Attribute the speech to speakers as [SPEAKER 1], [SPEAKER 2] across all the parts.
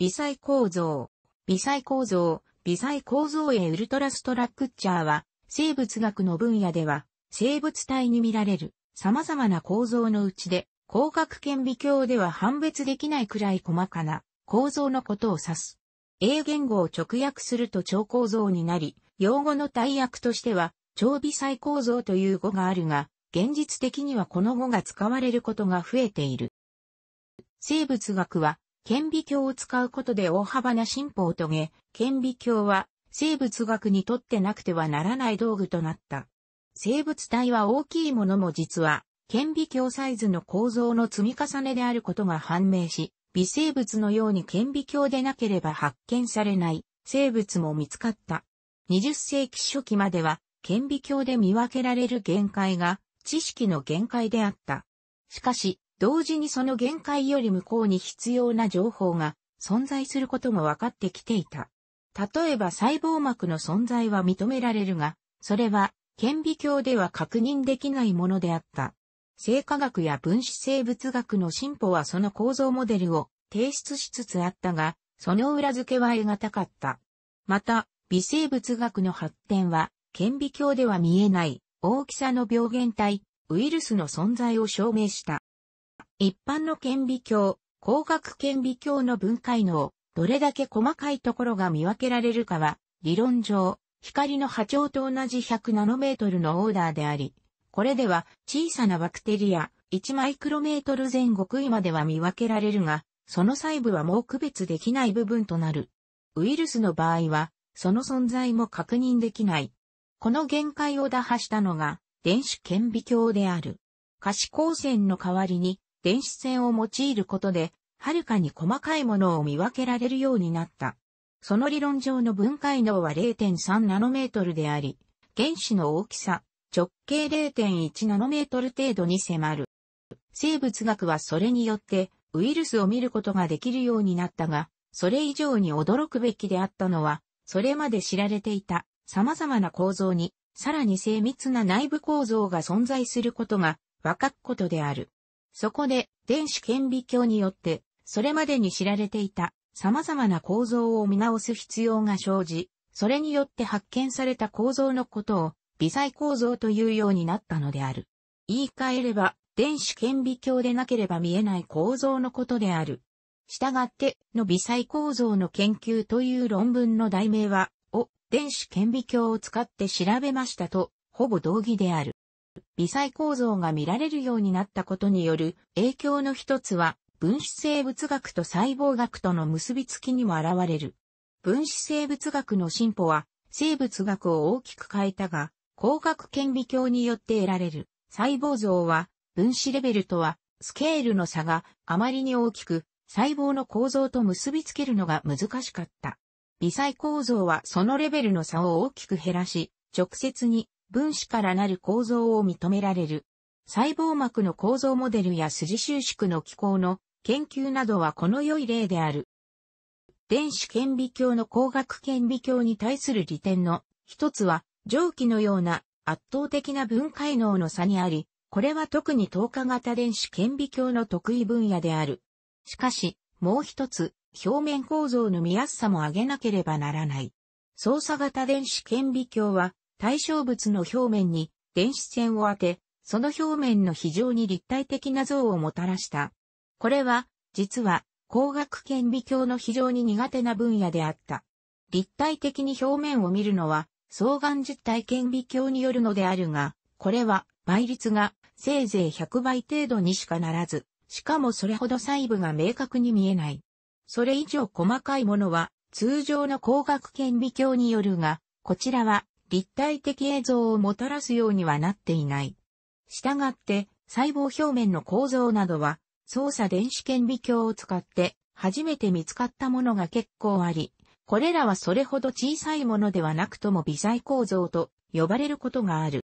[SPEAKER 1] 微細構造。微細構造、微細構造へウルトラストラクチャーは、生物学の分野では、生物体に見られる様々な構造のうちで、光学顕微鏡では判別できないくらい細かな構造のことを指す。英言語を直訳すると超構造になり、用語の大訳としては、超微細構造という語があるが、現実的にはこの語が使われることが増えている。生物学は顕微鏡を使うことで大幅な進歩を遂げ、顕微鏡は生物学にとってなくてはならない道具となった。生物体は大きいものも実は、顕微鏡サイズの構造の積み重ねであることが判明し、微生物のように顕微鏡でなければ発見されない生物も見つかった。20世紀初期までは顕微鏡で見分けられる限界が知識の限界であった。しかし、同時にその限界より向こうに必要な情報が存在することも分かってきていた。例えば細胞膜の存在は認められるが、それは顕微鏡では確認できないものであった。生化学や分子生物学の進歩はその構造モデルを提出しつつあったが、その裏付けは得難かった。また、微生物学の発展は、顕微鏡では見えない大きさの病原体、ウイルスの存在を証明した。一般の顕微鏡、光学顕微鏡の分解能、どれだけ細かいところが見分けられるかは、理論上、光の波長と同じ100ナノメートルのオーダーであり、これでは小さなバクテリア1マイクロメートル前後位までは見分けられるが、その細部はもう区別できない部分となる。ウイルスの場合は、その存在も確認できない。この限界を打破したのが、電子顕微鏡である。可視光線の代わりに、電子線を用いることで、はるかに細かいものを見分けられるようになった。その理論上の分解能は0.3ナノメートルであり、原子の大きさ、直径0.1ナノメートル程度に迫る。生物学はそれによってウイルスを見ることができるようになったが、それ以上に驚くべきであったのは、それまで知られていた様々な構造に、さらに精密な内部構造が存在することが分かっことである。そこで、電子顕微鏡によって、それまでに知られていた様々な構造を見直す必要が生じ、それによって発見された構造のことを微細構造というようになったのである。言い換えれば、電子顕微鏡でなければ見えない構造のことである。したがっての微細構造の研究という論文の題名は、を電子顕微鏡を使って調べましたと、ほぼ同義である。微細構造が見られるようになったことによる影響の一つは、分子生物学と細胞学との結びつきにも現れる。分子生物学の進歩は、生物学を大きく変えたが、光学顕微鏡によって得られる細胞像は、分子レベルとは、スケールの差があまりに大きく、細胞の構造と結びつけるのが難しかった。微細構造はそのレベルの差を大きく減らし、直接に分子からなる構造を認められる。細胞膜の構造モデルや筋収縮の機構の研究などはこの良い例である。電子顕微鏡の光学顕微鏡に対する利点の一つは蒸気のような圧倒的な分解能の差にあり、これは特に透過型電子顕微鏡の得意分野である。しかし、もう一つ、表面構造の見やすさも上げなければならない。操作型電子顕微鏡は、対象物の表面に電子線を当て、その表面の非常に立体的な像をもたらした。これは、実は、光学顕微鏡の非常に苦手な分野であった。立体的に表面を見るのは、双眼実体顕微鏡によるのであるが、これは倍率がせいぜい100倍程度にしかならず、しかもそれほど細部が明確に見えない。それ以上細かいものは通常の光学顕微鏡によるが、こちらは立体的映像をもたらすようにはなっていない。したがって、細胞表面の構造などは、操作電子顕微鏡を使って初めて見つかったものが結構あり、これらはそれほど小さいものではなくとも微細構造と呼ばれることがある。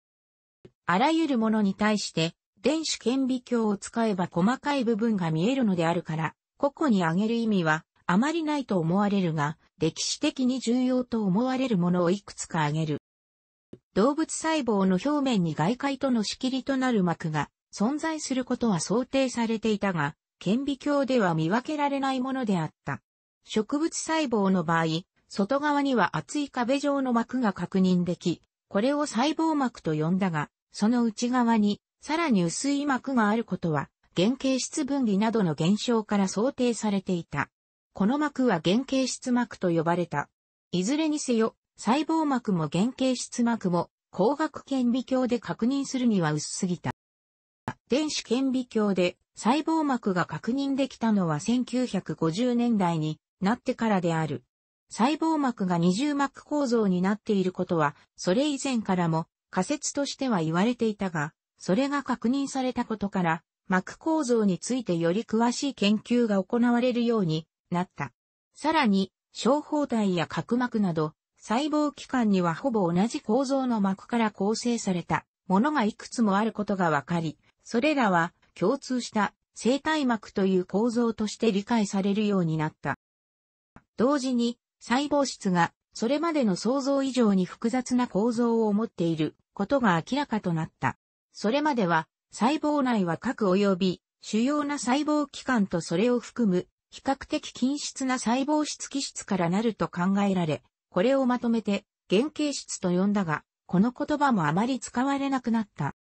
[SPEAKER 1] あらゆるものに対して電子顕微鏡を使えば細かい部分が見えるのであるから、個々に挙げる意味はあまりないと思われるが、歴史的に重要と思われるものをいくつか挙げる。動物細胞の表面に外界との仕切りとなる膜が存在することは想定されていたが、顕微鏡では見分けられないものであった。植物細胞の場合、外側には厚い壁状の膜が確認でき、これを細胞膜と呼んだが、その内側にさらに薄い膜があることは、原型質分離などの現象から想定されていた。この膜は原型質膜と呼ばれた。いずれにせよ、細胞膜も原型質膜も光学顕微鏡で確認するには薄すぎた。電子顕微鏡で細胞膜が確認できたのは1950年代になってからである。細胞膜が二重膜構造になっていることは、それ以前からも仮説としては言われていたが、それが確認されたことから、膜構造についてより詳しい研究が行われるようになった。さらに、小胞体や角膜など、細胞器官にはほぼ同じ構造の膜から構成されたものがいくつもあることがわかり、それらは共通した生体膜という構造として理解されるようになった。同時に細胞質がそれまでの想像以上に複雑な構造を持っていることが明らかとなった。それまでは細胞内は核及び主要な細胞器官とそれを含む比較的均質な細胞質基質からなると考えられ、これをまとめて、原型質と呼んだが、この言葉もあまり使われなくなった。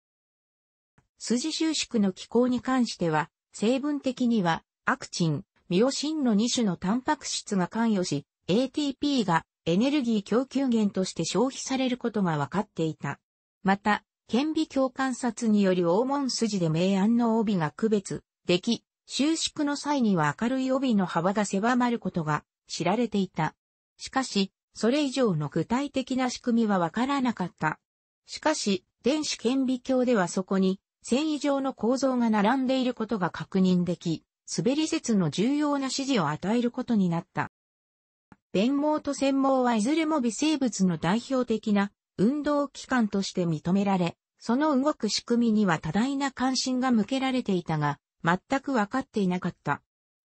[SPEAKER 1] 筋収縮の機構に関しては、成分的には、アクチン、ミオシンの2種のタンパク質が関与し、ATP がエネルギー供給源として消費されることが分かっていた。また、顕微鏡観察により黄門筋で明暗の帯が区別でき、収縮の際には明るい帯の幅が狭まることが知られていた。しかし、それ以上の具体的な仕組みはわからなかった。しかし、電子顕微鏡ではそこに、繊維状の構造が並んでいることが確認でき、滑り説の重要な指示を与えることになった。弁毛と繊毛はいずれも微生物の代表的な運動機関として認められ、その動く仕組みには多大な関心が向けられていたが、全くわかっていなかった。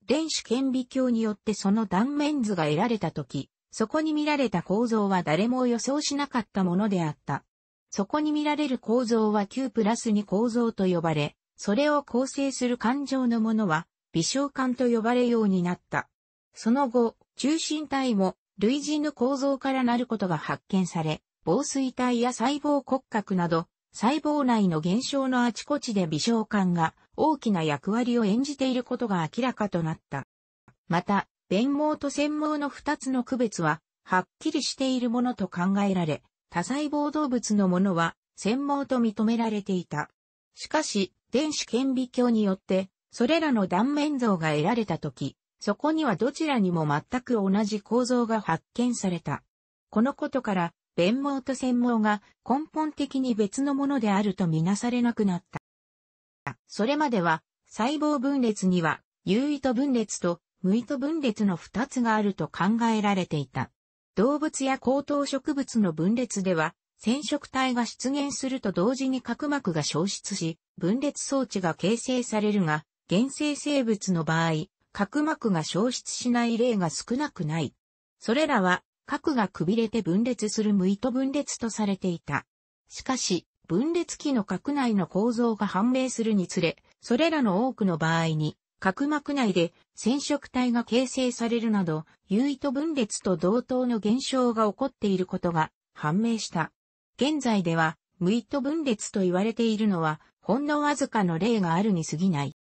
[SPEAKER 1] 電子顕微鏡によってその断面図が得られたとき、そこに見られた構造は誰も予想しなかったものであった。そこに見られる構造は Q プラス2構造と呼ばれ、それを構成する感情のものは、微小感と呼ばれようになった。その後、中心体も類似の構造からなることが発見され、防水体や細胞骨格など、細胞内の現象のあちこちで微小感が大きな役割を演じていることが明らかとなった。また、弁毛と繊毛の二つの区別は、はっきりしているものと考えられ、多細胞動物のものは、繊毛と認められていた。しかし、電子顕微鏡によって、それらの断面像が得られたとき、そこにはどちらにも全く同じ構造が発見された。このことから、弁毛と繊毛が根本的に別のものであるとみなされなくなった。それまでは、細胞分裂には、有意と分裂と無糸分裂の二つがあると考えられていた。動物や高等植物の分裂では、染色体が出現すると同時に角膜が消失し、分裂装置が形成されるが、原生生物の場合、角膜が消失しない例が少なくない。それらは、核がくびれて分裂する無糸分裂とされていた。しかし、分裂期の核内の構造が判明するにつれ、それらの多くの場合に、角膜内で染色体が形成されるなど、有糸分裂と同等の現象が起こっていることが判明した。現在では、無糸分裂と言われているのは、ほんのわずかの例があるに過ぎない。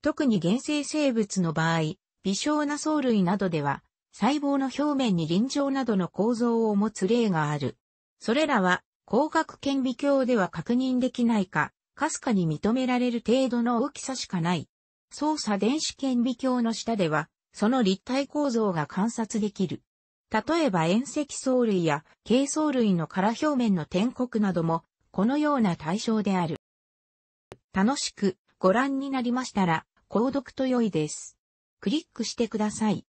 [SPEAKER 1] 特に原生生物の場合、微小な藻類などでは、細胞の表面に臨場などの構造を持つ例がある。それらは、光学顕微鏡では確認できないか、かすかに認められる程度の大きさしかない。操作電子顕微鏡の下では、その立体構造が観察できる。例えば遠赤藻類や軽藻類の殻表面の天刻なども、このような対象である。楽しくご覧になりましたら、購読と良いです。クリックしてください。